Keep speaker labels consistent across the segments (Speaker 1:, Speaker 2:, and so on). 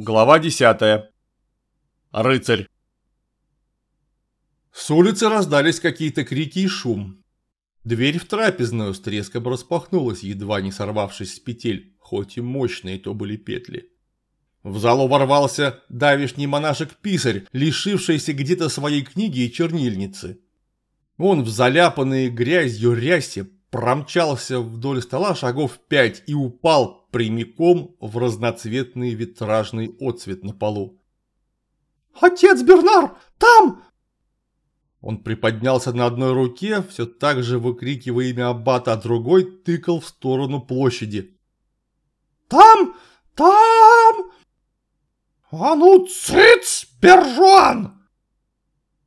Speaker 1: Глава 10. Рыцарь. С улицы раздались какие-то крики и шум. Дверь в трапезную с треском распахнулась, едва не сорвавшись с петель, хоть и мощные то были петли. В залу ворвался давишний монашек-писарь, лишившийся где-то своей книги и чернильницы. Он в заляпанной грязью рясе промчался вдоль стола шагов пять и упал, прямиком в разноцветный витражный отцвет на полу. «Отец Бернар, там!» Он приподнялся на одной руке, все так же выкрикивая имя Аббата, а другой тыкал в сторону площади. «Там! Там!» «А ну, цыц, Бержуан!»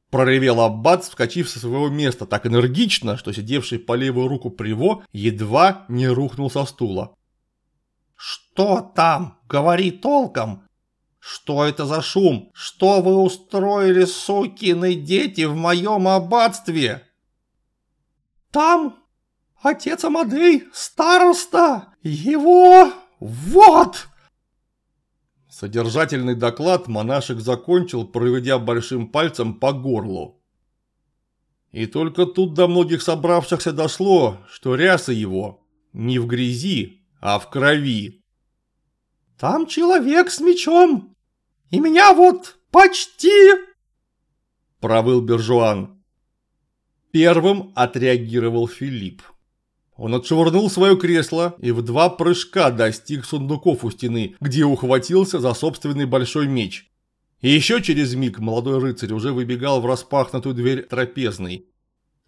Speaker 1: Проревел Аббат, вскочив со своего места так энергично, что сидевший по левую руку Приво едва не рухнул со стула. «Что там? Говори толком!» «Что это за шум? Что вы устроили, сукины дети, в моем аббатстве?» «Там отец Амадей, староста, его... вот!» Содержательный доклад монашек закончил, проведя большим пальцем по горлу. И только тут до многих собравшихся дошло, что ряса его не в грязи, а в крови. Там человек с мечом. И меня вот почти...» Провыл Бержуан. Первым отреагировал Филипп. Он отшвырнул свое кресло и в два прыжка достиг сундуков у стены, где ухватился за собственный большой меч. И еще через миг молодой рыцарь уже выбегал в распахнутую дверь трапезной,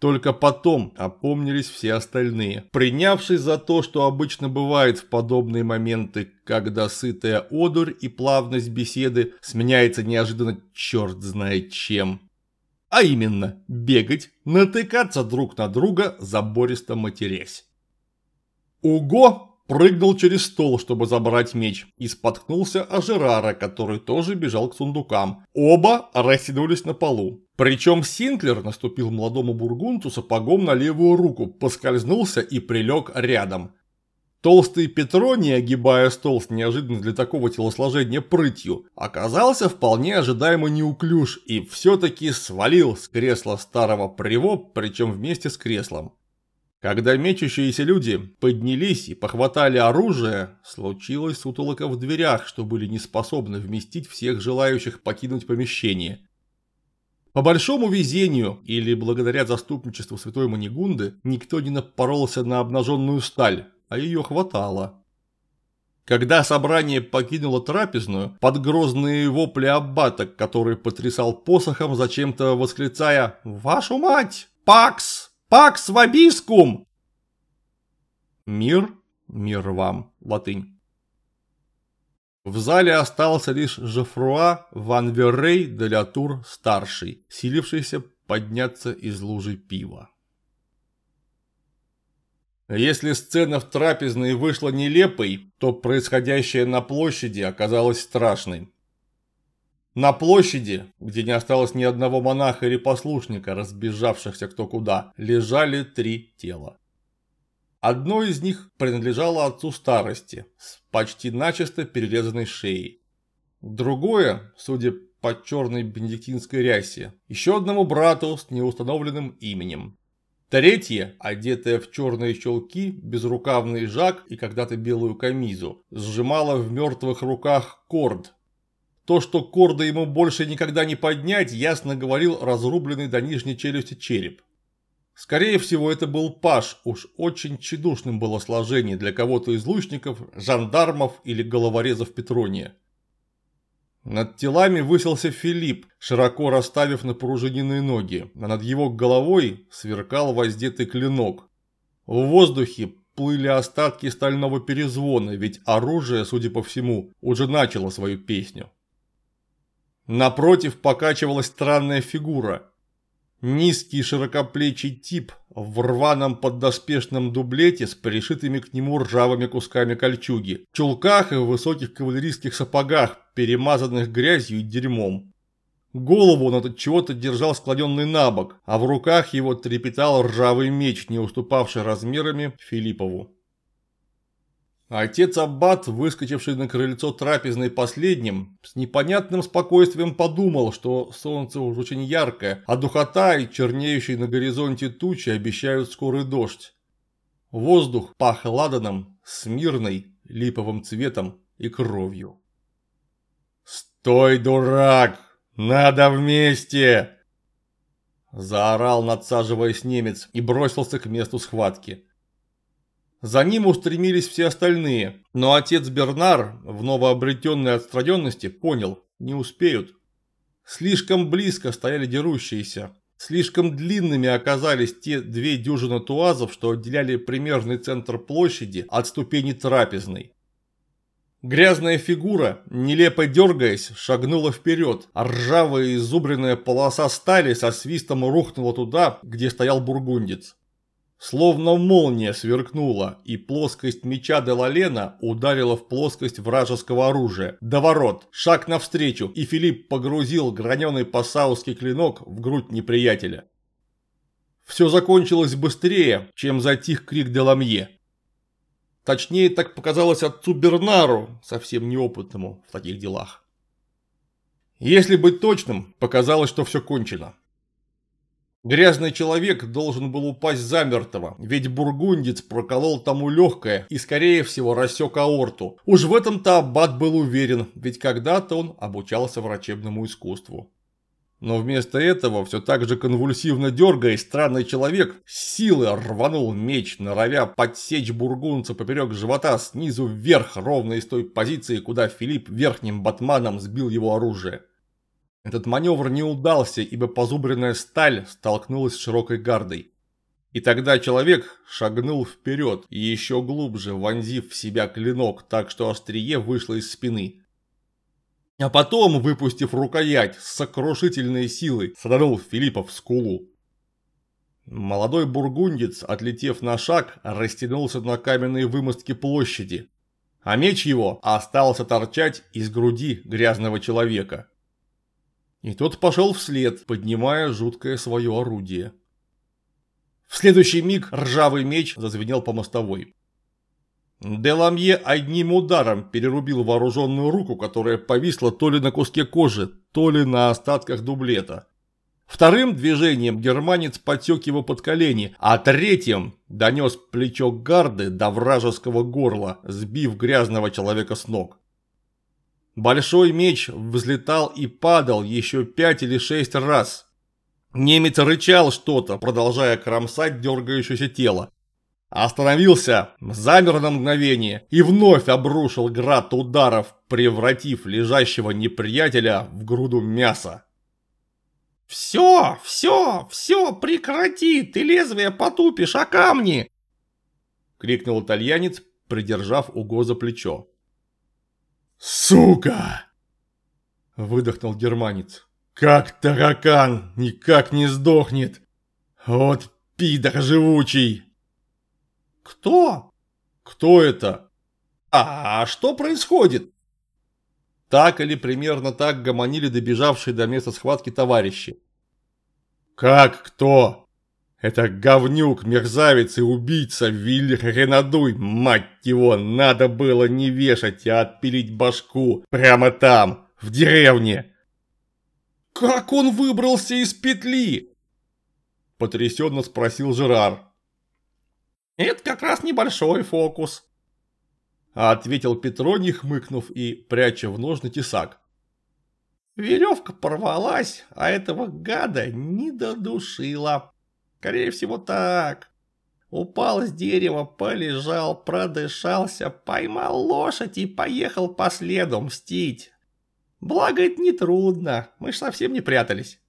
Speaker 1: только потом опомнились все остальные, принявшись за то, что обычно бывает в подобные моменты, когда сытая одурь и плавность беседы сменяется неожиданно черт знает чем. А именно, бегать, натыкаться друг на друга, забористо матерясь. Уго прыгнул через стол, чтобы забрать меч, и споткнулся о Жерара, который тоже бежал к сундукам. Оба расседнулись на полу. Причем Синклер наступил молодому бургунцу сапогом на левую руку, поскользнулся и прилег рядом. Толстый Петрони, огибая стол с неожиданно для такого телосложения прытью, оказался вполне ожидаемо неуклюж и все-таки свалил с кресла старого приво, причем вместе с креслом. Когда мечущиеся люди поднялись и похватали оружие, случилось сутолока в дверях, что были не способны вместить всех желающих покинуть помещение. По большому везению или благодаря заступничеству святой Манигунды никто не напоролся на обнаженную сталь, а ее хватало. Когда собрание покинуло трапезную, под грозные вопли аббата, который потрясал посохом, зачем-то восклицая «Вашу мать! Пакс!» Пакс вобискум! Мир, мир вам, латынь. В зале остался лишь Жофруа Ван Веррей де ля Тур старший, силившийся подняться из лужи пива. Если сцена в трапезной вышла нелепой, то происходящее на площади оказалось страшным. На площади, где не осталось ни одного монаха или послушника, разбежавшихся кто куда, лежали три тела. Одно из них принадлежало отцу старости, с почти начисто перерезанной шеей. Другое, судя по черной бенедиктинской рясе, еще одному брату с неустановленным именем. Третье, одетое в черные чулки, безрукавный жак и когда-то белую камизу, сжимало в мертвых руках корд, то, что корда ему больше никогда не поднять, ясно говорил разрубленный до нижней челюсти череп. Скорее всего, это был паш, уж очень чедушным было сложение для кого-то из лучников, жандармов или головорезов Петрония. Над телами высился Филипп, широко расставив на пружиненные ноги, а над его головой сверкал воздетый клинок. В воздухе плыли остатки стального перезвона, ведь оружие, судя по всему, уже начало свою песню. Напротив покачивалась странная фигура. Низкий широкоплечий тип в рваном поддоспешном дублете с пришитыми к нему ржавыми кусками кольчуги, чулках и высоких кавалерийских сапогах, перемазанных грязью и дерьмом. Голову он от чего-то держал складенный на бок, а в руках его трепетал ржавый меч, не уступавший размерами Филиппову. Отец Аббат, выскочивший на крыльцо трапезной последним, с непонятным спокойствием подумал, что солнце уже очень яркое, а духота и чернеющие на горизонте тучи обещают скорый дождь. Воздух пах ладаном, смирной, липовым цветом и кровью. «Стой, дурак! Надо вместе!» Заорал, надсаживаясь немец, и бросился к месту схватки. За ним устремились все остальные, но отец Бернар в новообретенной отстраненности понял – не успеют. Слишком близко стояли дерущиеся, слишком длинными оказались те две дюжины туазов, что отделяли примерный центр площади от ступени трапезной. Грязная фигура, нелепо дергаясь, шагнула вперед, а ржавая изубренная полоса стали со свистом рухнула туда, где стоял бургундец. Словно молния сверкнула, и плоскость меча Делалена ударила в плоскость вражеского оружия. До ворот, шаг навстречу, и Филипп погрузил граненый пасауский клинок в грудь неприятеля. Все закончилось быстрее, чем затих крик Деламье. Точнее, так показалось отцу Бернару, совсем неопытному в таких делах. Если быть точным, показалось, что все кончено. Грязный человек должен был упасть замертво, ведь бургундец проколол тому легкое и, скорее всего, рассек аорту. Уж в этом-то Аббат был уверен, ведь когда-то он обучался врачебному искусству. Но вместо этого, все так же конвульсивно дергаясь, странный человек с силы рванул меч, норовя подсечь бургунца поперек живота снизу вверх, ровно из той позиции, куда Филипп верхним батманом сбил его оружие. Этот маневр не удался, ибо позубренная сталь столкнулась с широкой гардой. И тогда человек шагнул вперед и еще глубже, вонзив в себя клинок, так что острие вышло из спины. А потом, выпустив рукоять с сокрушительной силой, саданул Филиппа в скулу. Молодой бургундец, отлетев на шаг, растянулся на каменной вымостке площади, а меч его остался торчать из груди грязного человека. И тот пошел вслед, поднимая жуткое свое орудие. В следующий миг ржавый меч зазвенел по мостовой. Деламье одним ударом перерубил вооруженную руку, которая повисла то ли на куске кожи, то ли на остатках дублета. Вторым движением германец потек его под колени, а третьим донес плечо гарды до вражеского горла, сбив грязного человека с ног. Большой меч взлетал и падал еще пять или шесть раз. Немец рычал что-то, продолжая кромсать дергающееся тело. Остановился, замер на мгновение и вновь обрушил град ударов, превратив лежащего неприятеля в груду мяса. «Все, все, все, прекрати, ты лезвие потупишь а камни!» — крикнул итальянец, придержав Уго за плечо. «Сука!» – выдохнул германец. «Как таракан, никак не сдохнет! Вот пидор живучий!» «Кто?» «Кто это?» а, «А что происходит?» Так или примерно так гомонили добежавшие до места схватки товарищи. «Как кто?» Это говнюк, мерзавец и убийца Вилли Ренадуй, мать его, надо было не вешать, а отпилить башку прямо там, в деревне. Как он выбрался из петли? Потрясенно спросил Жерар. Это как раз небольшой фокус. ответил Петро, хмыкнув и пряча в ножны тесак. Веревка порвалась, а этого гада не додушила. Скорее всего так. Упал с дерева, полежал, продышался, поймал лошадь и поехал по следу мстить. Благо, это нетрудно, мы ж совсем не прятались.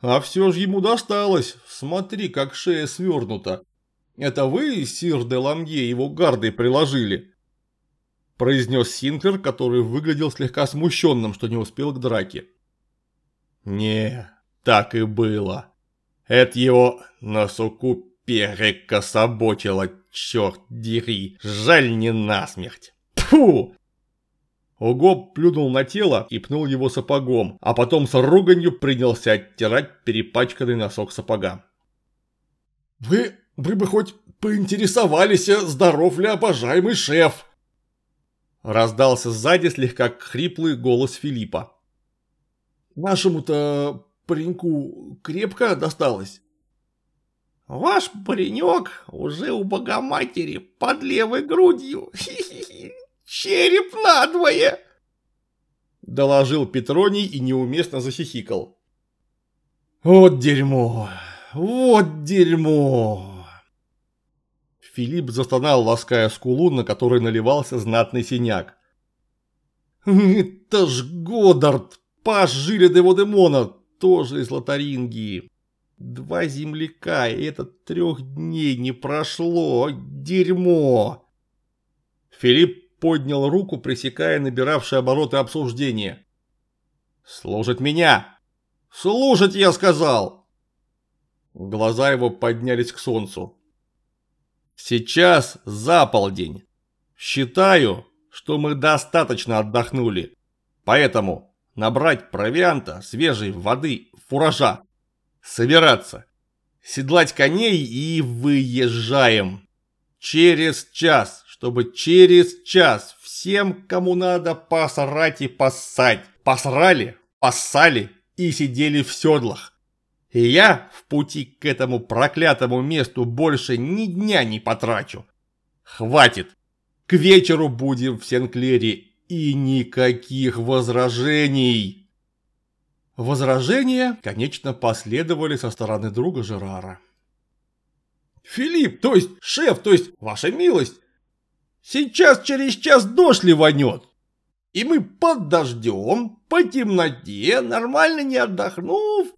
Speaker 1: А все же ему досталось, смотри, как шея свернута. Это вы, сир де Ламье, его гардой приложили? Произнес Синклер, который выглядел слегка смущенным, что не успел к драке. Не, так и было. Это его на суку перекособочило, черт дери, жаль не насмерть. Тьфу! Ого плюнул на тело и пнул его сапогом, а потом с руганью принялся оттирать перепачканный носок сапога. «Вы, вы бы хоть поинтересовались, э, здоров ли обожаемый шеф?» Раздался сзади слегка хриплый голос Филиппа. «Нашему-то пареньку крепко досталось?» «Ваш паренек уже у Богоматери под левой грудью. Хи -хи -хи. Череп надвое!» Доложил Петроний и неуместно захихикал. «Вот дерьмо! Вот дерьмо!» Филипп застонал, лаская скулу, на которой наливался знатный синяк. «Это ж Годдард! Паш Жиля Деводемона! тоже из Лотарингии. Два земляка, и это трех дней не прошло. Дерьмо!» Филипп поднял руку, пресекая набиравшие обороты обсуждения. «Служит меня!» «Служит, я сказал!» Глаза его поднялись к солнцу. «Сейчас заполдень. Считаю, что мы достаточно отдохнули. Поэтому набрать провианта, свежей воды, фуража. Собираться. Седлать коней и выезжаем. Через час, чтобы через час всем, кому надо, посрать и поссать. Посрали, поссали и сидели в седлах. И я в пути к этому проклятому месту больше ни дня не потрачу. Хватит. К вечеру будем в Сенклере и никаких возражений. Возражения, конечно, последовали со стороны друга Жерара. «Филипп, то есть шеф, то есть ваша милость, сейчас через час дождь ливанет, и мы под дождем, по темноте, нормально не отдохнув».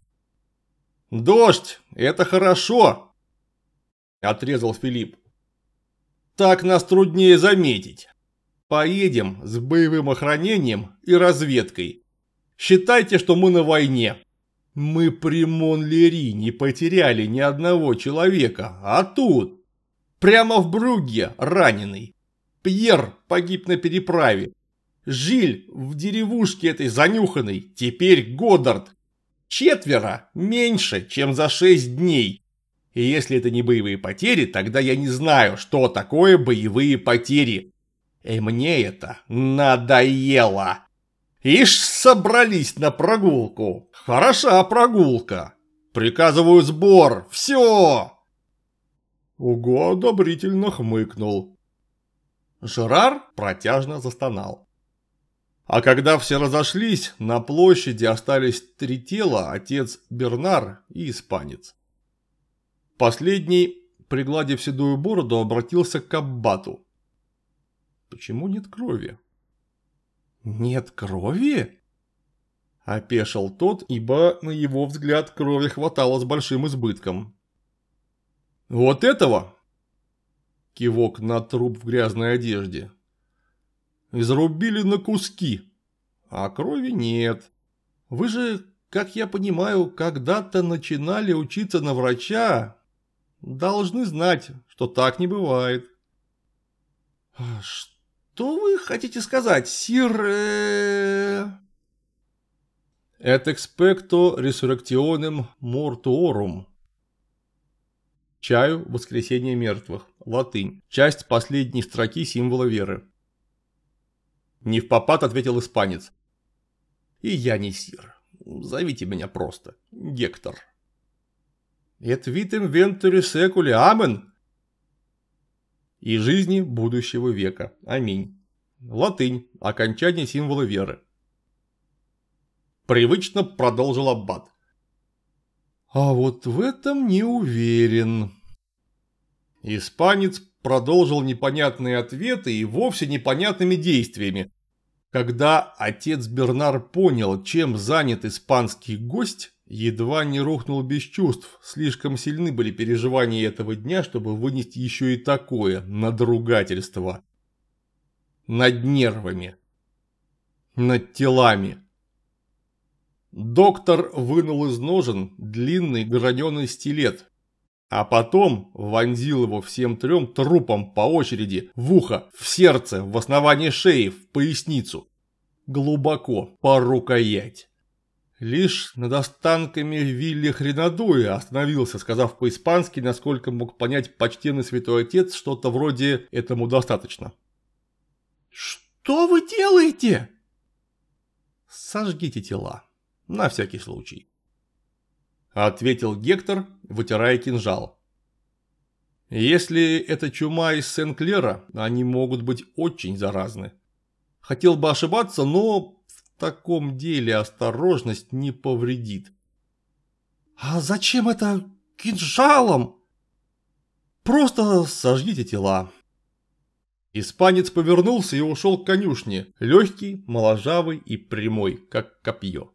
Speaker 1: «Дождь, это хорошо», – отрезал Филипп. «Так нас труднее заметить». Поедем с боевым охранением и разведкой. Считайте, что мы на войне. Мы при Монлери не потеряли ни одного человека, а тут... Прямо в Бруге раненый. Пьер погиб на переправе. Жиль в деревушке этой занюханной, теперь Годдард. Четверо меньше, чем за шесть дней. И если это не боевые потери, тогда я не знаю, что такое боевые потери. И мне это надоело. Ишь, собрались на прогулку. Хороша прогулка. Приказываю сбор. Все. Уго одобрительно хмыкнул. Жерар протяжно застонал. А когда все разошлись, на площади остались три тела, отец Бернар и испанец. Последний, пригладив седую бороду, обратился к Аббату. Почему нет крови? Нет крови? Опешил тот, ибо на его взгляд крови хватало с большим избытком. Вот этого? Кивок на труп в грязной одежде. Изрубили на куски, а крови нет. Вы же, как я понимаю, когда-то начинали учиться на врача, должны знать, что так не бывает. «Что вы хотите сказать, сир...» э? «Et expecto resurrectionem mortuorum». Чаю воскресение мертвых. Латынь. Часть последней строки символа веры. Не в попад ответил испанец. И я не сир. Зовите меня просто. Гектор. «Et vitem venturi seculi, амен!» и жизни будущего века. Аминь. Латынь – окончание символа веры. Привычно продолжил Аббат. А вот в этом не уверен. Испанец продолжил непонятные ответы и вовсе непонятными действиями. Когда отец Бернар понял, чем занят испанский гость, Едва не рухнул без чувств, слишком сильны были переживания этого дня, чтобы вынести еще и такое надругательство. Над нервами. Над телами. Доктор вынул из ножен длинный граненый стилет, а потом вонзил его всем трем трупам по очереди в ухо, в сердце, в основании шеи, в поясницу. Глубоко, по рукоять. Лишь над останками Вилли Хренадуя остановился, сказав по-испански, насколько мог понять почтенный святой отец, что-то вроде «этому достаточно». «Что вы делаете?» «Сожгите тела, на всякий случай», — ответил Гектор, вытирая кинжал. «Если это чума из Сен-Клера, они могут быть очень заразны. Хотел бы ошибаться, но таком деле осторожность не повредит. «А зачем это кинжалом?» «Просто сожгите тела». Испанец повернулся и ушел к конюшне, легкий, моложавый и прямой, как копье.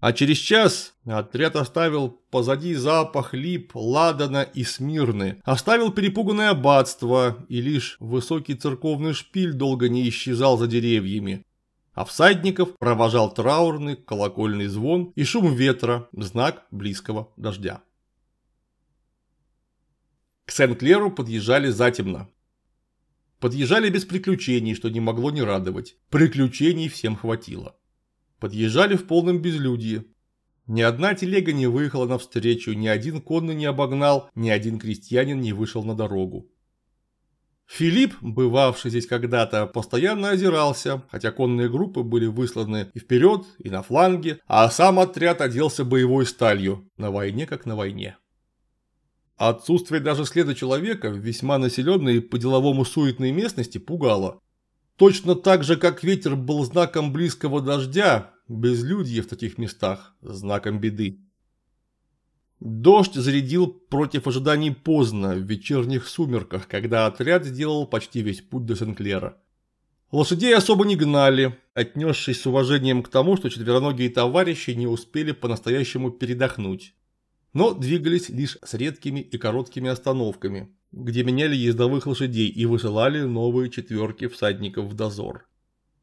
Speaker 1: А через час отряд оставил позади запах лип, ладана и смирны, оставил перепуганное аббатство, и лишь высокий церковный шпиль долго не исчезал за деревьями, а всадников провожал траурный колокольный звон и шум ветра, знак близкого дождя. К Сен-Клеру подъезжали затемно. Подъезжали без приключений, что не могло не радовать. Приключений всем хватило. Подъезжали в полном безлюдии. Ни одна телега не выехала навстречу, ни один конный не обогнал, ни один крестьянин не вышел на дорогу. Филипп, бывавший здесь когда-то, постоянно озирался, хотя конные группы были высланы и вперед, и на фланге, а сам отряд оделся боевой сталью, на войне как на войне. Отсутствие даже следа человека в весьма населенной и по-деловому суетной местности пугало. Точно так же, как ветер был знаком близкого дождя, безлюдье в таких местах – знаком беды. Дождь зарядил против ожиданий поздно, в вечерних сумерках, когда отряд сделал почти весь путь до Сенклера. Лошадей особо не гнали, отнесшись с уважением к тому, что четвероногие товарищи не успели по-настоящему передохнуть. Но двигались лишь с редкими и короткими остановками, где меняли ездовых лошадей и высылали новые четверки всадников в дозор.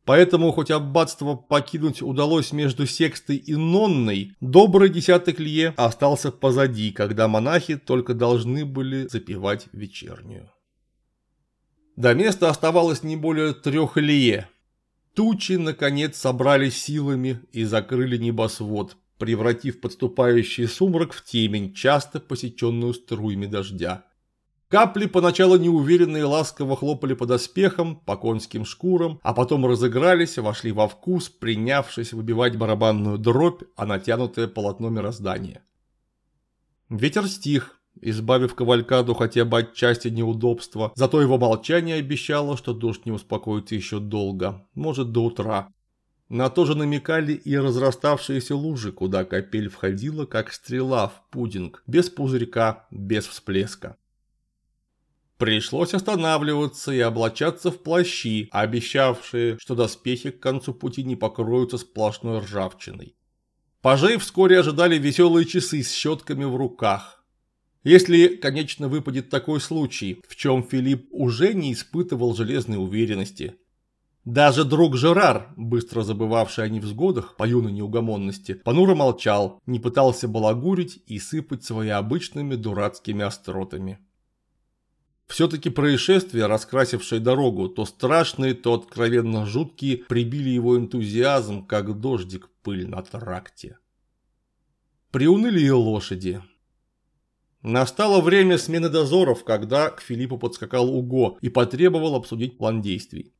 Speaker 1: Поэтому, хоть аббатство покинуть удалось между секстой и нонной, добрый десяток лье остался позади, когда монахи только должны были запивать вечернюю. До места оставалось не более трех лье. Тучи, наконец, собрались силами и закрыли небосвод, превратив подступающий сумрак в темень, часто посеченную струями дождя. Капли поначалу неуверенные ласково хлопали под оспехом, по конским шкурам, а потом разыгрались, вошли во вкус, принявшись выбивать барабанную дробь, а натянутое полотно мироздания. Ветер стих, избавив кавалькаду хотя бы от части неудобства, зато его молчание обещало, что дождь не успокоится еще долго, может до утра. На то же намекали и разраставшиеся лужи, куда капель входила как стрела в пудинг, без пузырька, без всплеска. Пришлось останавливаться и облачаться в плащи, обещавшие, что доспехи к концу пути не покроются сплошной ржавчиной. Пажей вскоре ожидали веселые часы с щетками в руках. Если, конечно, выпадет такой случай, в чем Филипп уже не испытывал железной уверенности. Даже друг Жерар, быстро забывавший о невзгодах по юной неугомонности, понуро молчал, не пытался балагурить и сыпать свои обычными дурацкими остротами. Все-таки происшествия, раскрасившие дорогу, то страшные, то откровенно жуткие, прибили его энтузиазм, как дождик пыль на тракте. Приуныли и лошади. Настало время смены дозоров, когда к Филиппу подскакал Уго и потребовал обсудить план действий.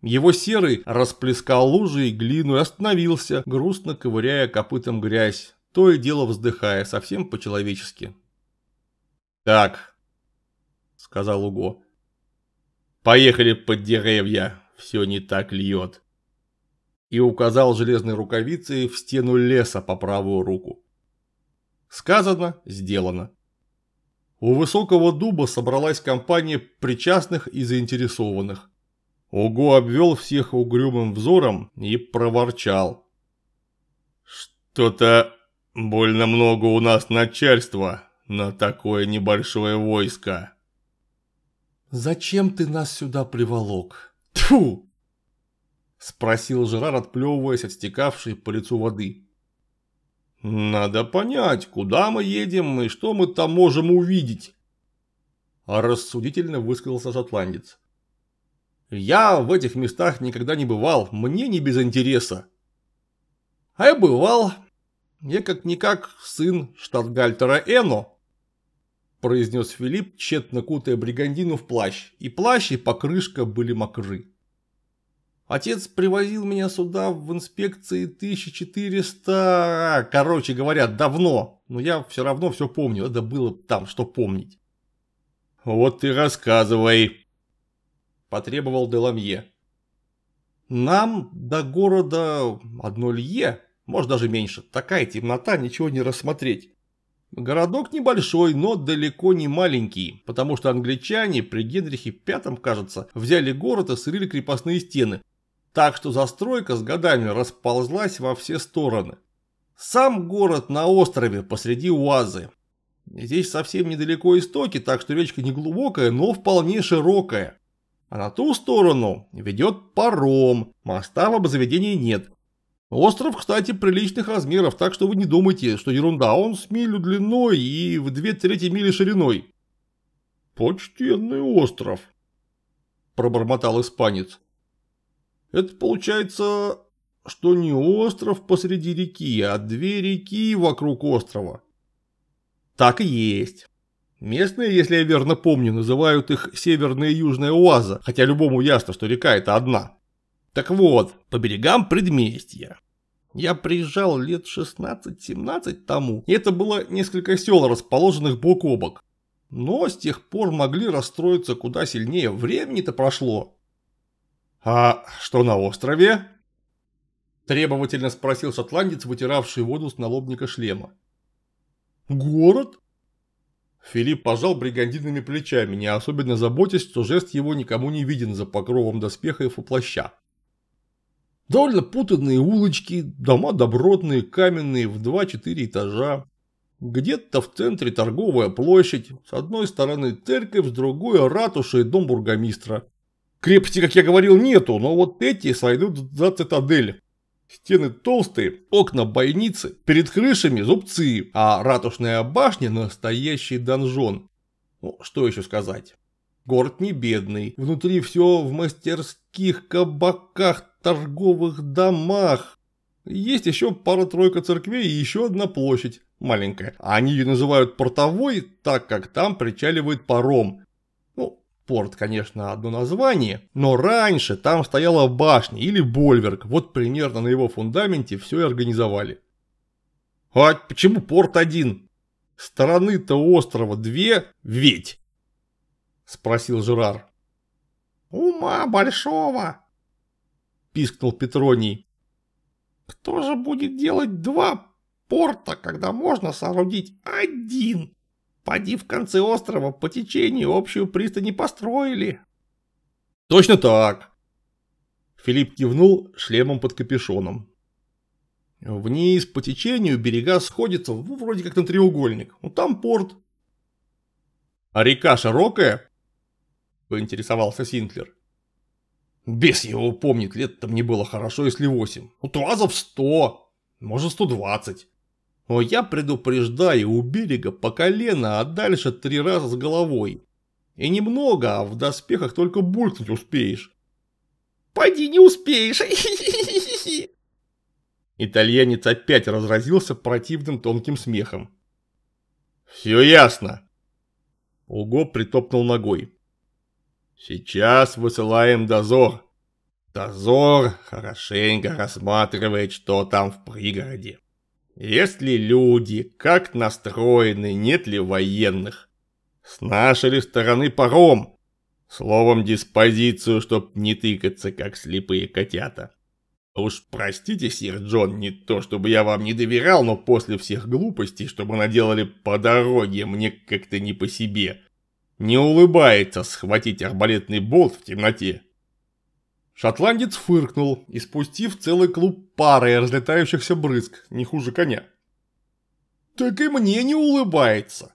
Speaker 1: Его серый расплескал лужи и глину и остановился, грустно ковыряя копытом грязь, то и дело вздыхая, совсем по-человечески. «Так, сказал Уго. «Поехали под деревья, все не так льет». И указал железной рукавицей в стену леса по правую руку. Сказано, сделано. У высокого дуба собралась компания причастных и заинтересованных. Уго обвел всех угрюмым взором и проворчал. «Что-то больно много у нас начальства на такое небольшое войско». «Зачем ты нас сюда приволок?» Тфу! Спросил Жерар, отплевываясь от стекавшей по лицу воды. «Надо понять, куда мы едем и что мы там можем увидеть!» рассудительно высказался шотландец. «Я в этих местах никогда не бывал, мне не без интереса». «А я бывал. Я как-никак сын штатгальтера Эно» произнес Филипп, тщетно кутая бригандину в плащ, и плащ, и покрышка были мокры. Отец привозил меня сюда в инспекции 1400... Короче говоря, давно. Но я все равно все помню. Это было там, что помнить. Вот ты рассказывай. Потребовал Деламье. Нам до города одно лье, может даже меньше. Такая темнота, ничего не рассмотреть. Городок небольшой, но далеко не маленький, потому что англичане при Генрихе V, кажется, взяли город и срыли крепостные стены, так что застройка с годами расползлась во все стороны. Сам город на острове посреди Уазы. Здесь совсем недалеко истоки, так что речка не глубокая, но вполне широкая. А на ту сторону ведет паром, моста в обзаведении нет, Остров, кстати, приличных размеров, так что вы не думайте, что ерунда. Он с милю длиной и в две трети мили шириной. Почтенный остров, пробормотал испанец. Это получается, что не остров посреди реки, а две реки вокруг острова. Так и есть. Местные, если я верно помню, называют их Северная и Южная Уаза, хотя любому ясно, что река это одна. Так вот, по берегам предместья. Я приезжал лет 16-17 тому, и это было несколько сел, расположенных бок о бок. Но с тех пор могли расстроиться куда сильнее, времени-то прошло. «А что на острове?» Требовательно спросил шотландец, вытиравший воду с налобника шлема. «Город?» Филипп пожал бригандинными плечами, не особенно заботясь, что жест его никому не виден за покровом доспеха и фуплаща. Довольно путанные улочки, дома добротные, каменные, в 2-4 этажа. Где-то в центре торговая площадь, с одной стороны церковь, с другой ратуша и дом бургомистра. Крепости, как я говорил, нету, но вот эти сойдут за цитадель. Стены толстые, окна бойницы, перед крышами зубцы, а ратушная башня – настоящий донжон. Ну, что еще сказать? Город не бедный, внутри все в мастерских, кабаках, торговых домах. Есть еще пара-тройка церквей и еще одна площадь, маленькая. Они ее называют портовой, так как там причаливает паром. Ну, порт, конечно, одно название, но раньше там стояла башня или больверк. Вот примерно на его фундаменте все и организовали. А почему порт один? Стороны-то острова две, ведь? Спросил Жерар. Ума большого, пискнул Петроний. «Кто же будет делать два порта, когда можно соорудить один? Поди в конце острова по течению общую пристань не построили». «Точно так!» Филипп кивнул шлемом под капюшоном. Вниз по течению берега сходятся, ну, вроде как на треугольник. Ну, там порт. А река широкая? Поинтересовался Синтлер. Без его помнит, лет там не было хорошо, если 8. Ну, туазов 100, может 120. Но я предупреждаю, у берега по колено, а дальше три раза с головой. И немного, а в доспехах только булькнуть успеешь. Пойди, не успеешь. Итальянец опять разразился противным тонким смехом. Все ясно. Уго притопнул ногой. Сейчас высылаем дозор. Дозор хорошенько рассматривает, что там в пригороде. Есть ли люди, как настроены, нет ли военных. С нашей ли стороны паром? Словом, диспозицию, чтоб не тыкаться, как слепые котята. Уж простите, сир Джон, не то чтобы я вам не доверял, но после всех глупостей, чтобы наделали по дороге, мне как-то не по себе. Не улыбается схватить арбалетный болт в темноте. Шотландец фыркнул, испустив целый клуб пары разлетающихся брызг, не хуже коня. «Так и мне не улыбается.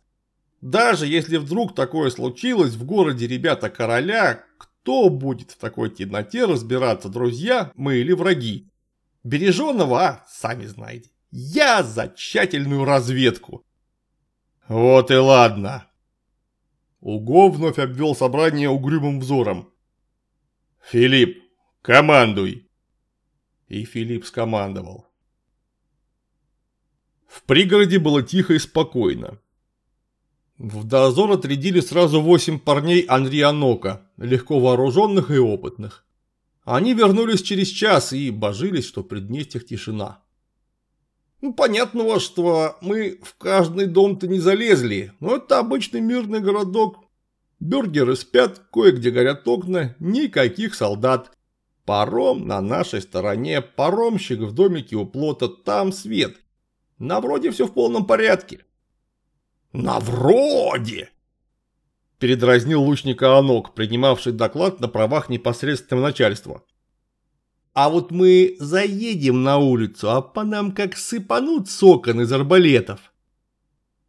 Speaker 1: Даже если вдруг такое случилось в городе ребята короля, кто будет в такой темноте разбираться, друзья мы или враги? Береженого, а, сами знаете. Я за тщательную разведку». «Вот и ладно», Уго вновь обвел собрание угрюмым взором. «Филипп, командуй!» И Филипп скомандовал. В пригороде было тихо и спокойно. В дозор отрядили сразу восемь парней Андрея Нока, легко вооруженных и опытных. Они вернулись через час и божились, что при Приднестях тишина. Ну, понятного, что мы в каждый дом-то не залезли, но это обычный мирный городок. Бюргеры спят, кое-где горят окна, никаких солдат. Паром на нашей стороне, паромщик в домике у плота, там свет. На вроде все в полном порядке. На вроде! Передразнил лучника Анок, принимавший доклад на правах непосредственного начальства. А вот мы заедем на улицу, а по нам как сыпанут сокон из арбалетов.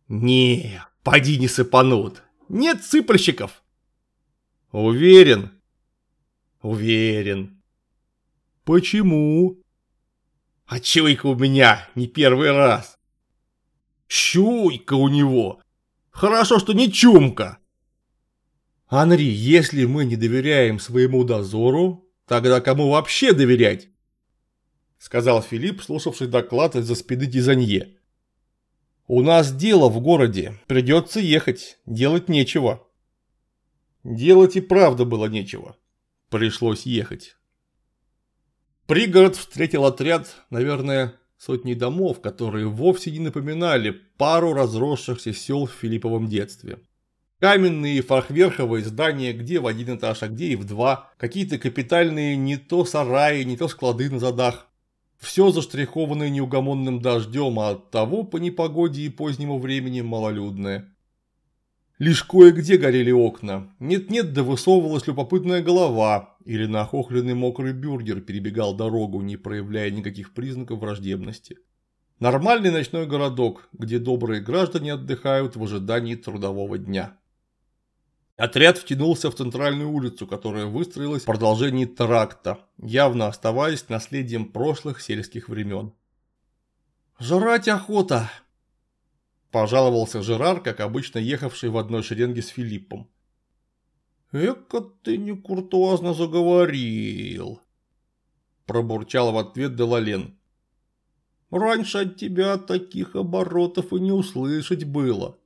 Speaker 1: Не, поди не сыпанут. Нет сыпальщиков. Уверен? Уверен. Почему? А чуйка у меня не первый раз. Чуйка у него. Хорошо, что не чумка. Анри, если мы не доверяем своему дозору, Тогда кому вообще доверять? Сказал Филипп, слушавший доклад из-за спины Дизанье. У нас дело в городе, придется ехать, делать нечего. Делать и правда было нечего. Пришлось ехать. Пригород встретил отряд, наверное, сотни домов, которые вовсе не напоминали пару разросшихся сел в Филипповом детстве. Каменные фахверховые здания, где в один этаж, а где и в два. Какие-то капитальные не то сараи, не то склады на задах. Все заштрихованное неугомонным дождем, а от того по непогоде и позднему времени малолюдное. Лишь кое-где горели окна. Нет-нет, да высовывалась любопытная голова, или нахохленный мокрый бюргер перебегал дорогу, не проявляя никаких признаков враждебности. Нормальный ночной городок, где добрые граждане отдыхают в ожидании трудового дня. Отряд втянулся в центральную улицу, которая выстроилась в продолжении тракта, явно оставаясь наследием прошлых сельских времен. «Жрать охота!» Пожаловался Жерар, как обычно ехавший в одной шеренге с Филиппом. «Эка ты не куртуазно заговорил!» Пробурчал в ответ Делален. «Раньше от тебя таких оборотов и не услышать было!»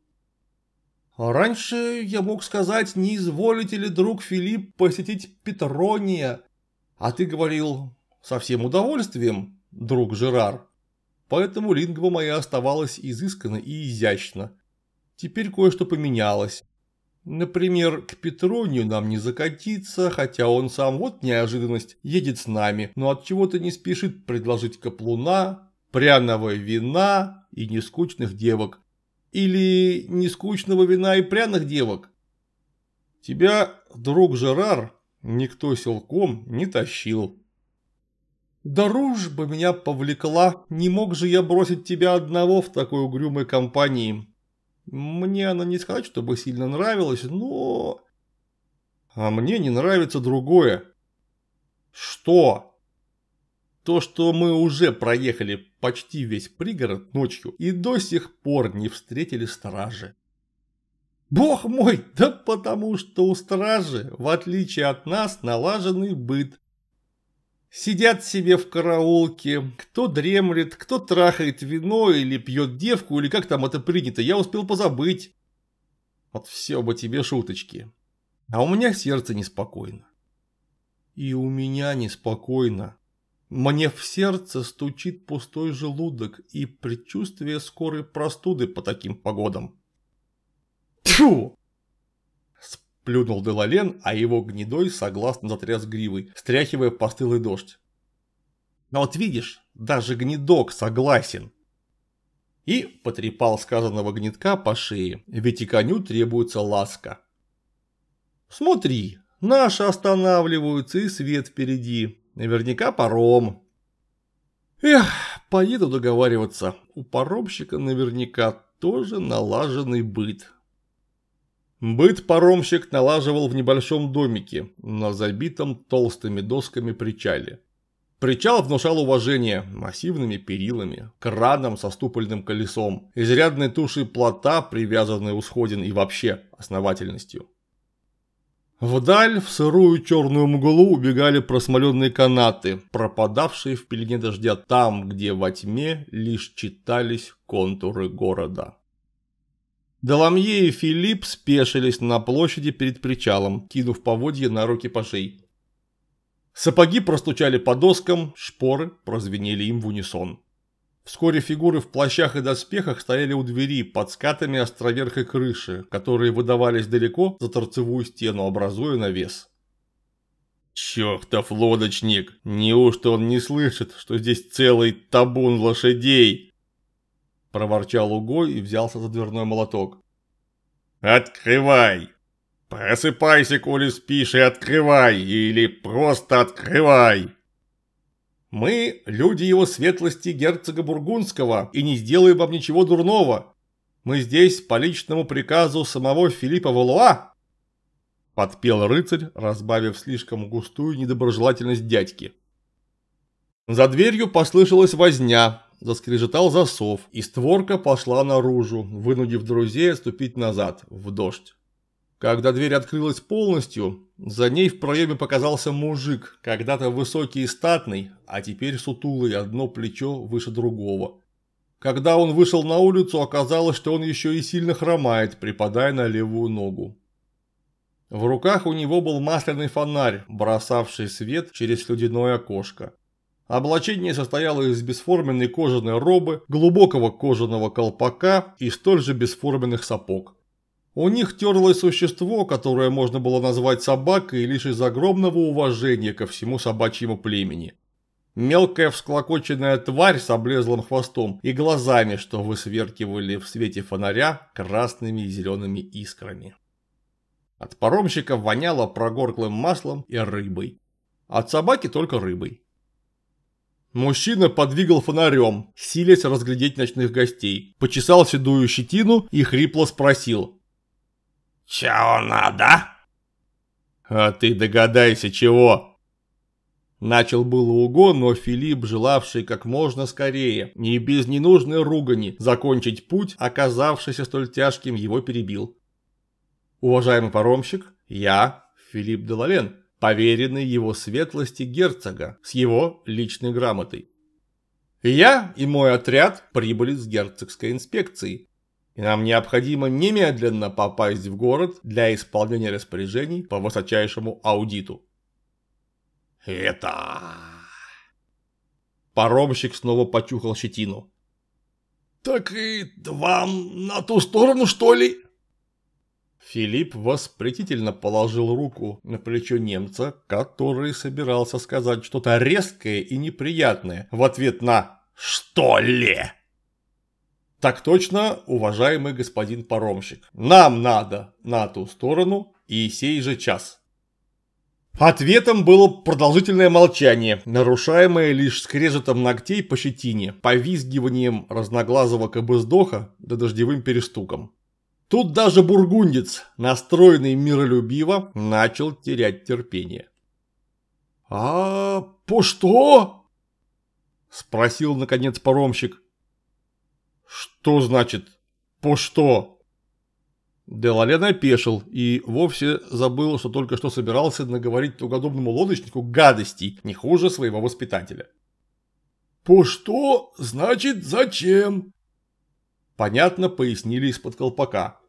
Speaker 1: А раньше я мог сказать, не изволите ли, друг Филипп, посетить Петрония. А ты говорил, со всем удовольствием, друг Жерар. Поэтому лингва моя оставалась изысканно и изящно. Теперь кое-что поменялось. Например, к Петронию нам не закатиться, хотя он сам, вот неожиданность, едет с нами, но от чего то не спешит предложить каплуна, пряного вина и нескучных девок. Или нескучного вина и пряных девок? Тебя, друг Жерар, никто силком не тащил. Дружба меня повлекла, не мог же я бросить тебя одного в такой угрюмой компании. Мне она не сказать, чтобы сильно нравилась, но... А мне не нравится другое. Что? То, что мы уже проехали почти весь пригород ночью и до сих пор не встретили стражи. Бог мой, да потому что у стражи, в отличие от нас, налаженный быт. Сидят себе в караулке, кто дремлет, кто трахает вино или пьет девку, или как там это принято, я успел позабыть. Вот все бы тебе шуточки. А у меня сердце неспокойно. И у меня неспокойно. Мне в сердце стучит пустой желудок и предчувствие скорой простуды по таким погодам. Тьфу! Сплюнул Делален, а его гнедой согласно затряс гривой, стряхивая постылый дождь. Но вот видишь, даже гнедок согласен. И потрепал сказанного гнетка по шее, ведь и коню требуется ласка. Смотри, наши останавливаются и свет впереди, Наверняка паром. Эх, поеду договариваться. У паромщика наверняка тоже налаженный быт. Быт паромщик налаживал в небольшом домике, на забитом толстыми досками причале. Причал внушал уважение массивными перилами, краном со ступольным колесом, изрядной тушей плота, привязанной у сходин и вообще основательностью. Вдаль, в сырую черную мглу, убегали просмоленные канаты, пропадавшие в пелене дождя там, где во тьме лишь читались контуры города. Деламье и Филипп спешились на площади перед причалом, кинув поводье на руки пажей. Сапоги простучали по доскам, шпоры прозвенели им в унисон. Вскоре фигуры в плащах и доспехах стояли у двери под скатами островерхой крыши, которые выдавались далеко за торцевую стену, образуя навес. «Чертов лодочник! Неужто он не слышит, что здесь целый табун лошадей?» Проворчал Угой и взялся за дверной молоток. «Открывай! Просыпайся, коли спишь, и открывай! Или просто открывай!» Мы – люди его светлости герцога Бургундского и не сделаем вам ничего дурного. Мы здесь по личному приказу самого Филиппа Валуа!» Подпел рыцарь, разбавив слишком густую недоброжелательность дядьки. За дверью послышалась возня, заскрежетал засов, и створка пошла наружу, вынудив друзей отступить назад, в дождь. Когда дверь открылась полностью, за ней в проеме показался мужик, когда-то высокий и статный, а теперь сутулый, одно плечо выше другого. Когда он вышел на улицу, оказалось, что он еще и сильно хромает, припадая на левую ногу. В руках у него был масляный фонарь, бросавший свет через слюдяное окошко. Облачение состояло из бесформенной кожаной робы, глубокого кожаного колпака и столь же бесформенных сапог. У них терлое существо, которое можно было назвать собакой лишь из огромного уважения ко всему собачьему племени. Мелкая всклокоченная тварь с облезлым хвостом и глазами, что высверкивали в свете фонаря красными и зелеными искрами. От паромщика воняло прогорклым маслом и рыбой. От собаки только рыбой. Мужчина подвигал фонарем, силясь разглядеть ночных гостей, почесал седую щетину и хрипло спросил «Чего надо?» «А ты догадайся, чего?» Начал было уго, но Филипп, желавший как можно скорее не без ненужной ругани закончить путь, оказавшийся столь тяжким, его перебил. «Уважаемый паромщик, я, Филипп Делален, поверенный его светлости герцога с его личной грамотой. Я и мой отряд прибыли с герцогской инспекцией и нам необходимо немедленно попасть в город для исполнения распоряжений по высочайшему аудиту. Это... Паромщик снова почухал щетину. Так и вам на ту сторону, что ли? Филипп воспретительно положил руку на плечо немца, который собирался сказать что-то резкое и неприятное в ответ на «Что ли?». Так точно, уважаемый господин паромщик. Нам надо на ту сторону и сей же час. Ответом было продолжительное молчание, нарушаемое лишь скрежетом ногтей по щетине, повизгиванием разноглазого кобыздоха да дождевым перестуком. Тут даже бургундец, настроенный миролюбиво, начал терять терпение. «А по что?» – спросил, наконец, паромщик. «Что значит «по что»?» Делален опешил и вовсе забыл, что только что собирался наговорить тугодобному лодочнику гадостей, не хуже своего воспитателя. «По что значит зачем?» Понятно пояснили из-под колпака.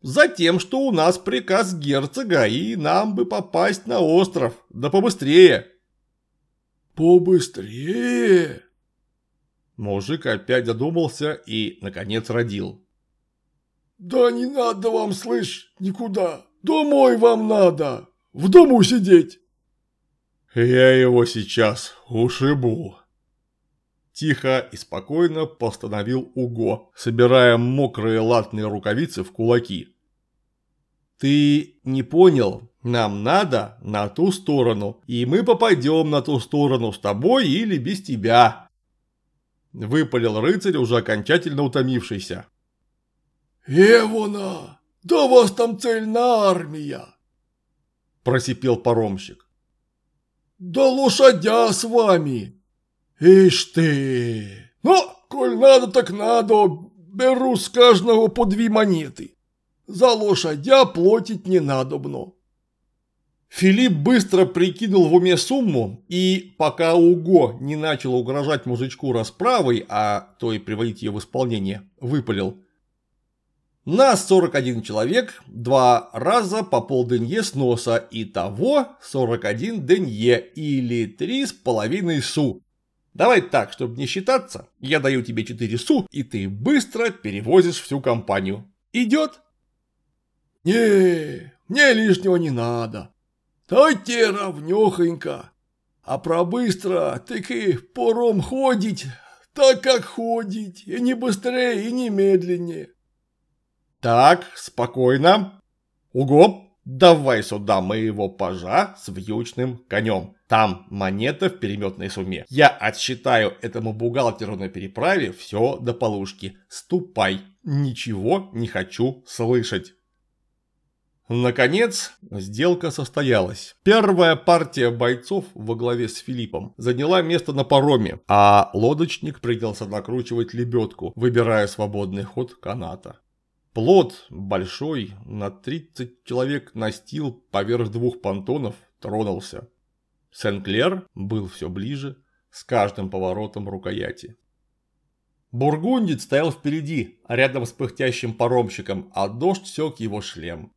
Speaker 1: «Затем, что у нас приказ герцога, и нам бы попасть на остров, да побыстрее!» «Побыстрее!» Мужик опять задумался и, наконец, родил. «Да не надо вам, слышь, никуда! Домой вам надо! В дому сидеть!» «Я его сейчас ушибу!» Тихо и спокойно постановил Уго, собирая мокрые латные рукавицы в кулаки. «Ты не понял? Нам надо на ту сторону, и мы попадем на ту сторону с тобой или без тебя!» Выпалил рыцарь, уже окончательно утомившийся. «Евона! Да у вас там цельная армия!» Просипел паромщик. «Да лошадя с вами! Ишь ты! Ну, коль надо, так надо! Беру с каждого по две монеты! За лошадя платить не надобно!» Филипп быстро прикинул в уме сумму, и пока Уго не начал угрожать мужичку расправой, а то и приводить ее в исполнение, выпалил. Нас 41 человек, два раза по полденье с носа, и того 41 денье или три с половиной су. Давай так, чтобы не считаться, я даю тебе 4 су, и ты быстро перевозишь всю компанию. Идет? не мне лишнего не надо, то те равнёхонько. А про быстро так и пором ходить, так как ходить, и не быстрее, и не медленнее. Так, спокойно. Уго, давай сюда моего пажа с вьючным конем. Там монета в переметной сумме. Я отсчитаю этому бухгалтеру на переправе все до полушки. Ступай, ничего не хочу слышать. Наконец, сделка состоялась. Первая партия бойцов во главе с Филиппом заняла место на пароме, а лодочник принялся накручивать лебедку, выбирая свободный ход каната. Плод большой, на 30 человек настил поверх двух понтонов, тронулся. Сен-Клер был все ближе, с каждым поворотом рукояти. Бургундец стоял впереди, рядом с пыхтящим паромщиком, а дождь сёк его шлем.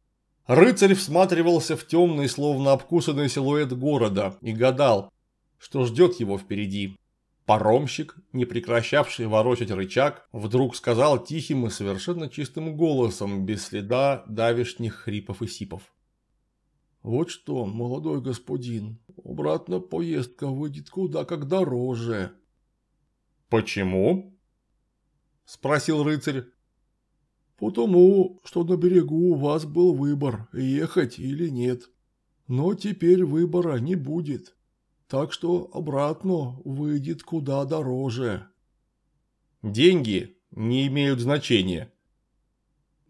Speaker 1: Рыцарь всматривался в темный, словно обкусанный силуэт города и гадал, что ждет его впереди. Паромщик, не прекращавший ворочать рычаг, вдруг сказал тихим и совершенно чистым голосом, без следа давишних хрипов и сипов. «Вот что, молодой господин, обратно поездка выйдет куда как дороже». «Почему?» – спросил рыцарь потому что на берегу у вас был выбор, ехать или нет. Но теперь выбора не будет, так что обратно выйдет куда дороже. Деньги не имеют значения,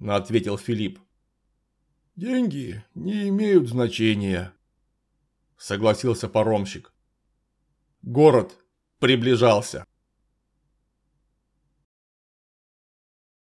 Speaker 1: ответил Филипп. Деньги не имеют значения, согласился паромщик. Город приближался.